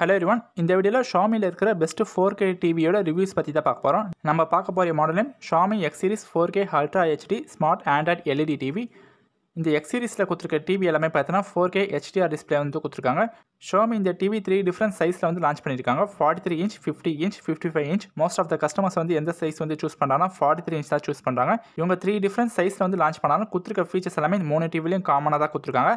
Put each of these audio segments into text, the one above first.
hello everyone இந்த வீடியோவில் ஷாமியில் இருக்கிற பெஸ்ட் ஃபோர் கே டிவியோட ரிவ்யூஸ் பற்றி தான் பார்க்க போகிறோம் நம்ம பார்க்க போகிற மாடலும் Xiaomi X series four K ultra HD smart Android LED TV இந்த எக்ஸ் சீரிஸில் கொடுத்துருக்க டிவி எல்லாமே பார்த்தீங்கன்னா ஃபோர் கே ஹெச்டிஆர் டிஸ்பிளே வந்து கொடுத்துருக்காங்க ஷோமி இந்த டிவி த்ரீ டிஃப்ரெண்ட் சைஸில் வந்து லான்ச் பண்ணியிருக்காங்க forty three inch fifty inch fifty five inch most of the customers வந்து எந்த சைஸ் வந்து சூஸ் பண்ணுறாங்கன்னா ஃபார்ட்டி த்ரீ இன்ச் தான் சூஸ் பண்ணுறாங்க இவங்க த்ரீ டிஃப்ரெண்ட் சைஸில் வந்து லான்ச் பண்ணாலும் கொடுத்துருக்க ஃபீச்சர்ஸ் எல்லாமே மூணு டிவிலையும் காமனாக தான் கொடுத்துருக்காங்க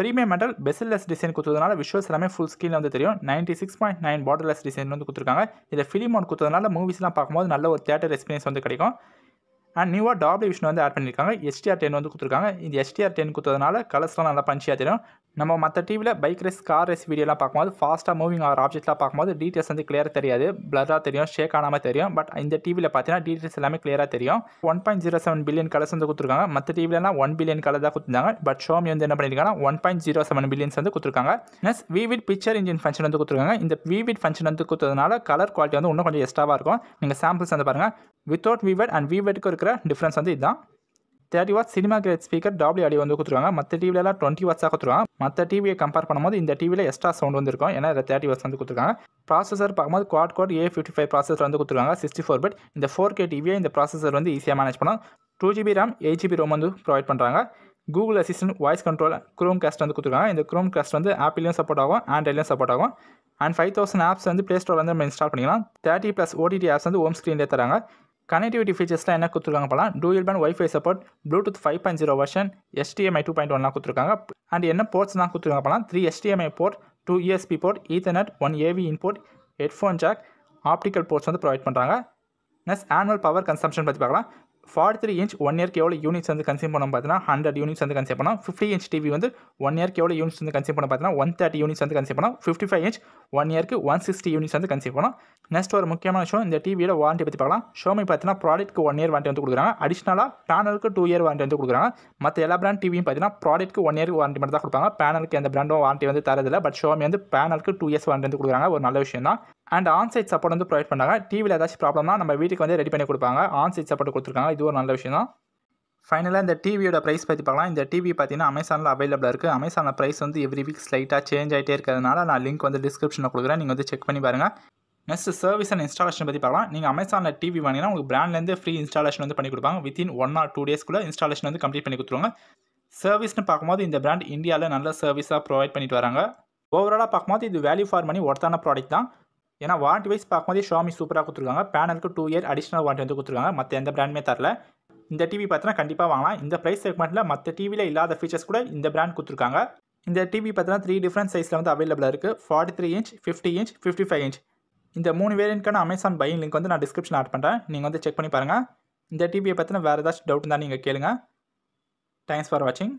ப்ரீமியம் மெட்டல் பெசில்லெஸ் டிசைன் கொடுத்ததுனால விஷுவல்ஸ் எல்லாமே ஃபுல் ஸ்கிரீன் வந்து தெரியும் ninety six point nine borderless design வந்து கொடுத்துருக்காங்க இதை ஃபிலிம் ஒன் கொடுத்ததுனால மூவிஸ்லாம் பார்க்கும்போது நல்ல ஒரு தேட்டர் எக்ஸ்பீரியன்ஸ் வந்து கிடைக்கும் அண்ட் நியூவாக டாபிள் விஷன் வந்து ஆட் பண்ணியிருக்காங்க எஸ்டிஆர் டென் வந்து கொடுத்துருக்காங்க இந்த எஸ்டிஆர் டென் கொடுத்ததுனால கலர்ஸ்லாம் நல்லா பஞ்சியாக தெரியும் நம்ம மற்ற டிவியில் பைக் ரேஸ் கார் ரேஸ் வீடியோலாம் பார்க்கும்போது ஃபாஸ்ட்டாக மூவிங் ஆகிற ஆப்ஜெக்ட்லாம் பார்க்கும்போது டீட்டெயில்ஸ் வந்து கிளியராக தெரியாது பிளராக தெரியும் ஷேக் ஆகாமல் தெரியும் பட் இந்த டிவியில் பார்த்தீங்கன்னா டீட்டெயில்ஸ் எல்லாமே கிளியராக தெரியும் one point zero seven billion colours வந்து கொடுத்துருக்காங்க மற்ற டிவிலலாம் ஒன் பில்லியன் கலர் தான் கொடுத்துருந்தாங்க பட் ஷோமி வந்து என்ன பண்ணியிருக்காங்கன்னா one point zero seven billions வந்து கொடுத்துருக்காங்க next vivid picture engine function வந்து கொடுத்துருக்காங்க இந்த விவிட் ஃபங்க்ஷன் வந்து கொடுத்ததுனால கலர் குவாலிட்டி வந்து இன்னும் கொஞ்சம் எக்ஸ்ட்ராவாக இருக்கும் நீங்கள் சாம்பிள்ஸ் வந்து பாருங்கள் வித்தவுட் விவேட் அண்ட் விவெட்டுக்கு இருக்கிற இருக்கிற டிஃப்ரென்ஸ் வந்து இதுதான் thirty watts cinema great speaker டாபிள் அடி வந்து கொடுத்துருவாங்க மற்ற டிவிலலாம் டுவெண்ட்டி வாட்ஸாக கொடுத்துருவாங்க மற்ற டிவியை கம்பேர் பண்ணும்போது இந்த டிவியில் எக்ஸ்ட்ரா சவுண்ட் வந்துருக்கும் ஏன்னா இதில் தேர்ட்டி வாட்ஸ் வந்து கொடுத்துருக்காங்க ப்ராசஸர் பார்க்கும்போது quad core A fifty five processor வந்து கொடுத்துருவாங்க சிக்ஸ்டி ஃபோர் பட் இந்த ஃபோர் கே டிவியை இந்த ப்ராசஸர் வந்து ஈஸியாக மேனேஜ் பண்ணும் two GB RAM eight GB ROM வந்து ப்ரொவைட் பண்ணுறாங்க Google assistant voice control Chromecast வந்து கொடுத்துருக்காங்க இந்த குரோம் கேஸ்ட் வந்து ஆப்பிலையும் சப்போர்ட் ஆகும் ஆண்ட்ராய்டிலையும் சப்போர்ட் ஆகும் அண்ட் ஃபைவ் தௌசண்ட் ஆப்ஸ் வந்து ப்ளே ஸ்டோர் வந்து நம்ம இன்ஸ்டால் பண்ணிக்கலாம் தேர்ட்டி ப்ளஸ் ஓடிடி ஆப்ஸ் வந்து ஹோம் ஸ்க்ரீன்லேயே தராங்க கனெக்டிவிட்டி ஃபீச்சர்ஸ்லாம் என்ன கொடுத்துருக்காங்க e பார்க்கலாம் dual band WiFi support Bluetooth five point zero version HDMI two point ஒன்லாம் கொடுத்துருக்காங்க அண்ட் என்ன போர்ட்ஸ்லாம் கொடுத்துருக்காங்க பார்க்கலாம் three HDMI port two USB port ethernet one AV in port headphone jack optical ports வந்து ப்ரொவைட் பண்ணுறாங்க நெக்ஸ்ட் ஆனுவல் பவர் கன்சம்ஷன் பற்றி பார்க்கலாம் ஃபார்ட்டி த்ரீ இன்ச் ஒன் இயர்க்கு எவ்வளோ யூனிட்ஸ் வந்து கன்சியூம் பண்ணோம் பார்த்தீங்கன்னா ஹண்ட்ரட் யூனிட்ஸ் வந்து கன்சியூம் பண்ணோம் ஃபிஃப்டி இன்ச் டிவி வந்து ஒன் இயர்க்கு எவ்வளோ யூனிட்ஸ் வந்து கன்சியூம் பண்ண பார்த்தீங்கன்னா ஒன் தேர்ட்டி யூனிட்ஸ் வந்து கன்சியூம் பண்ணோம் ஃபிஃப்டி ஃபைவ் இன்ச் ஒன் இயர்க்கு ஒன் சிக்ஸ்டி யூனிட்ஸ் வந்து கன்சியூம் பண்ணோம் நெக்ஸ்ட் ஒரு முக்கியமான விஷயம் இந்த டிவியோட வாரண்ட்டி பற்றி பார்க்கலாம் ஷோமி பார்த்தீங்கன்னா ப்ராடக்ட்க்கு ஒன் இயர் வாரண்ட்டி வந்து கொடுக்குறாங்க அடிஷனலாக பேனலுக்கு டூ இயர் வாரண்ட்டி வந்து கொடுக்குறாங்க மற்ற எல்லா பிராண்ட் டிவியும் பார்த்தீங்கன்னா ப்ராடக்ட்க்கு ஒன் இயர்க்கு வாரண்ட்டி மட்டும் தான் கொடுப்பாங்க பேனலுக்கு எந்த பிராண்டும் வாரண்ட்டி வந்து தரதில்லை பட் ஷோமி வந்து பேனலுக்கு டூ இயர்ஸ் வாரண்ட்டி வந்து கொடுக்குறாங்க ஒரு நல்ல விஷயம் தான் அண்ட் ஆன்சைட் சப்போர்ட் வந்து ப்ரொவைட் பண்ணாங்க டிவியில் ஏதாச்சும் ப்ராப்ளம்னா நம்ம வீட்டுக்கு வந்து ரெடி பண்ணி கொடுப்பாங்க ஆன்சைட் சப்போர்ட் கொடுத்துருக்காங்க இது ஒரு நல்ல விஷயம் தான் ஃபைனலாக இந்த டிவியோட ப்ரைஸ் பற்றி பார்க்கலாம் இந்த டிவி பார்த்தீங்கன்னா அமேசானில் அவைலபிளாக இருக்குது அமேசானில் ப்ரைஸ் வந்து எவ்ரி வீக் ஸ்லைட்டாக சேஞ்ச் ஆகிட்டே இருக்கிறதுனால நான் லிங்க் வந்து டிஸ்கிரிப்ஷனில் கொடுக்குறேன் நீங்கள் வந்து செக் பண்ணி பாருங்கள் நெக்ஸ்ட் சர்வீஸ் அண்ட் இன்ஸ்டாலேஷன் பற்றி பார்க்கலாம் நீங்கள் அமேசானில் டிவி வாங்கினா உங்களுக்கு பிராண்ட்லேருந்து ஃப்ரீ இன்ஸ்டாலேஷன் வந்து பண்ணி கொடுப்பாங்க வித்தின் ஒன் ஆர் டூ டேஸ்க்குள்ளே இன்ஸ்டாலேஷன் வந்து கம்ப்ளீட் பண்ணி கொடுத்துருவாங்க சர்வீஸ்னு பார்க்கும்போது இந்த பிராண்ட் இந்தியாவில் நல்ல சர்வீஸாக ப்ரொவைட் பண்ணிட்டு வராங்க ஓவராலாக பார்க்கும்போது இது வேல்யூ ஃபார் மணி ஒர்த்தான ப்ராடக்ட் தான் ஏன்னா வாரண்டி வைஸ் பார்க்கும்போது ஷாமி சூப்பராக கொடுத்துருக்காங்க பேனலுக்கு டூ இயர் அடிஷனல் வாரண்டி வந்து கொடுத்துருக்காங்க மற்ற எந்த பிராண்டுமே தரல இந்த டிவி பார்த்தீங்கன்னா கண்டிப்பாக வாங்கலாம் இந்த ப்ரைஸ் செக்மெண்ட்டில் மற்ற டிவியில் இல்லாத ஃபீச்சர்ஸ் கூட இந்த பிராண்ட் கொடுத்துருக்காங்க இந்த டிவி பார்த்தீங்கன்னா த்ரீ டிஃப்ரெண்ட் சைஸில் வந்து அவைலபிளாக இருக்குது forty three inch fifty inch fifty five inch இந்த மூணு வேரியன்ட்கான அமேசான் பையன் லிங்க் வந்து நான் டிஸ்கிரிப்ஷன் ஆட் பண்ணுறேன் நீங்கள் வந்து செக் பண்ணி பாருங்கள் இந்த டிவியை பற்றின வேறு ஏதாச்சும் டவுட் இருந்தால் நீங்கள் கேளுங்கள் தேங்க்ஸ் ஃபார் வாட்சிங்